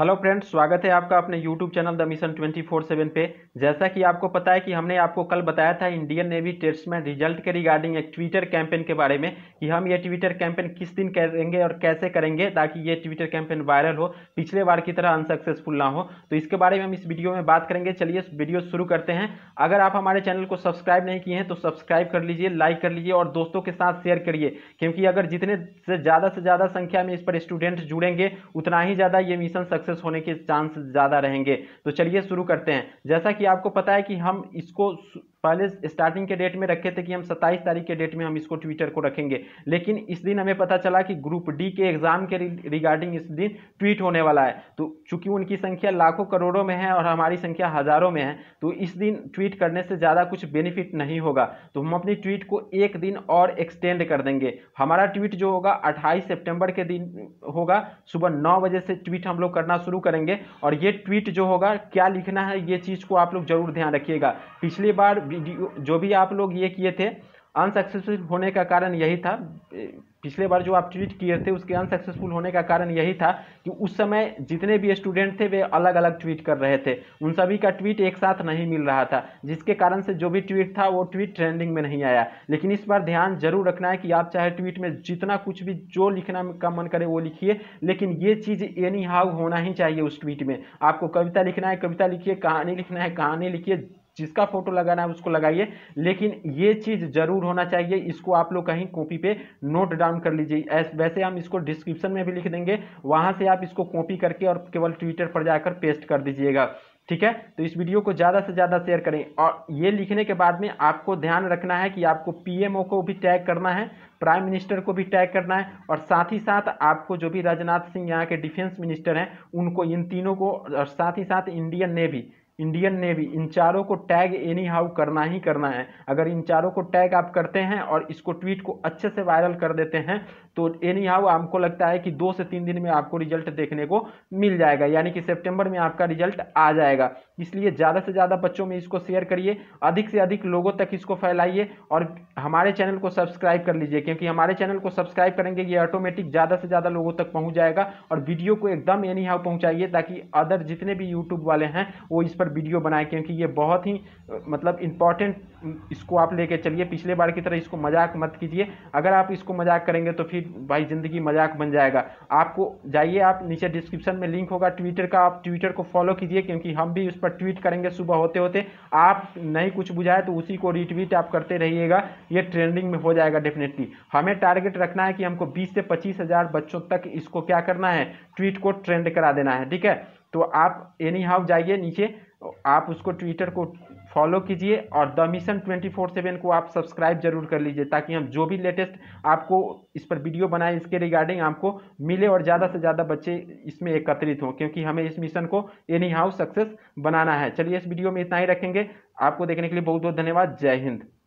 hello friends स्वागत है आपका अपने यूट्यूब चैनल द मिशन 24/7 पे जैसा कि आपको पता है कि हमने आपको कल बताया था इंडियन नेवी टेस्टमैन रिजल्ट के रिगार्डिंग एक ट्विटर कैंपेन के बारे में कि हम ये ट्विटर कैंपेन किस दिन करेंगे और कैसे करेंगे ताकि ये ट्विटर कैंपेन वायरल हो पिछले बार की तरह अनसक्सेसफुल ना हो तो इसके बारे में हम इस वीडियो में बात करेंगे चलिए वीडियो शुरू करते हैं अगर आप हमारे चैनल को सब्सक्राइब नहीं किए हैं तो सब्सक्राइब कर लीजिए लाइक कर लीजिए और दोस्तों के साथ शेयर करिए क्योंकि अगर जितने से ज़्यादा से ज़्यादा संख्या में इस पर स्टूडेंट जुड़ेंगे उतना ही ज़्यादा ये मिशन सक्सेस सक्सेस होने के चांस ज़्यादा रहेंगे तो चलिए शुरू करते हैं जैसा कि आपको पता है कि हम इसको पहले स्टार्टिंग के डेट में रखे थे कि हम 27 तारीख के डेट में हम इसको ट्विटर को रखेंगे लेकिन इस दिन हमें पता चला कि ग्रुप डी के एग्जाम के रिगार्डिंग इस दिन ट्वीट होने वाला है तो चूंकि उनकी संख्या लाखों करोड़ों में है और हमारी संख्या हजारों में है तो इस दिन ट्वीट करने से ज़्यादा कुछ बेनिफिट नहीं होगा तो हम अपनी ट्वीट को एक दिन और एक्सटेंड कर देंगे हमारा ट्वीट जो होगा अट्ठाईस सेप्टेम्बर के दिन होगा सुबह नौ बजे से ट्वीट हम लोग करना शुरू करेंगे और ये ट्वीट जो होगा क्या लिखना है ये चीज़ को आप लोग जरूर ध्यान रखिएगा पिछली बार वीडियो जो भी आप लोग ये किए थे अनसक्सेसफुल होने का कारण यही था पिछले बार जो आप ट्वीट किए थे उसके अनसक्सेसफुल होने का कारण यही था कि उस समय जितने भी स्टूडेंट थे वे अलग अलग ट्वीट कर रहे थे उन सभी का ट्वीट एक साथ नहीं मिल रहा था जिसके कारण से जो भी ट्वीट था वो ट्वीट ट्रेंडिंग में नहीं आया लेकिन इस बार ध्यान जरूर रखना है कि आप चाहे ट्वीट में जितना कुछ भी जो लिखना का मन करे वो लिखिए लेकिन ये चीज़ एनी हाउ होना ही चाहिए उस ट्वीट में आपको कविता लिखना है कविता लिखिए कहानी लिखना है कहानी लिखिए जिसका फोटो लगाना है उसको लगाइए लेकिन ये चीज़ जरूर होना चाहिए इसको आप लोग कहीं कॉपी पे नोट डाउन कर लीजिए वैसे हम इसको डिस्क्रिप्शन में भी लिख देंगे वहाँ से आप इसको कॉपी करके और केवल ट्विटर पर जाकर पेस्ट कर दीजिएगा ठीक है तो इस वीडियो को ज़्यादा से ज़्यादा शेयर करें और ये लिखने के बाद में आपको ध्यान रखना है कि आपको पीएमओ को भी टैग करना है प्राइम मिनिस्टर को भी टैग करना है और साथ ही साथ आपको जो भी राजनाथ सिंह यहाँ के डिफेंस मिनिस्टर हैं उनको इन तीनों को और साथ ही साथ इंडियन नेवी इंडियन नेवी इन चारों को टैग एनी हाउ करना ही करना है अगर इन चारों को टैग आप करते हैं और इसको ट्वीट को अच्छे से वायरल कर देते हैं तो एनी हाउ आपको लगता है कि दो से तीन दिन में आपको रिजल्ट देखने को मिल जाएगा यानी कि सितंबर में आपका रिजल्ट आ जाएगा इसलिए ज़्यादा से ज़्यादा बच्चों में इसको शेयर करिए अधिक से अधिक लोगों तक इसको फैलाइए और हमारे चैनल को सब्सक्राइब कर लीजिए क्योंकि हमारे चैनल को सब्सक्राइब करेंगे ये ऑटोमेटिक ज़्यादा से ज़्यादा लोगों तक पहुँच जाएगा और वीडियो को एकदम एनी हाउ पहुँचाइए ताकि अदर जितने भी यूट्यूब वाले हैं वो इस पर पर वीडियो बनाए क्योंकि ये बहुत ही मतलब इम्पॉर्टेंट इसको आप लेके चलिए पिछले बार की तरह इसको मजाक मत कीजिए अगर आप इसको मजाक करेंगे तो फिर भाई ज़िंदगी मजाक बन जाएगा आपको जाइए आप नीचे डिस्क्रिप्शन में लिंक होगा ट्विटर का आप ट्विटर को फॉलो कीजिए क्योंकि हम भी उस पर ट्वीट करेंगे सुबह होते होते आप नहीं कुछ बुझाए तो उसी को रिट्वीट आप करते रहिएगा ये ट्रेंडिंग में हो जाएगा डेफिनेटली हमें टारगेट रखना है कि हमको बीस से पच्चीस बच्चों तक इसको क्या करना है ट्वीट को ट्रेंड करा देना है ठीक है तो आप एनी हाउ जाइए नीचे आप उसको ट्विटर को फॉलो कीजिए और the mission twenty four seven को आप सब्सक्राइब जरूर कर लीजिए ताकि हम जो भी लेटेस्ट आपको इस पर वीडियो बनाए इसके रिगार्डिंग आपको मिले और ज़्यादा से ज़्यादा बच्चे इसमें एकत्रित हों क्योंकि हमें इस मिशन को एनी हाउ सक्सेस बनाना है चलिए इस वीडियो में इतना ही रखेंगे आपको देखने के लिए बहुत बहुत धन्यवाद जय हिंद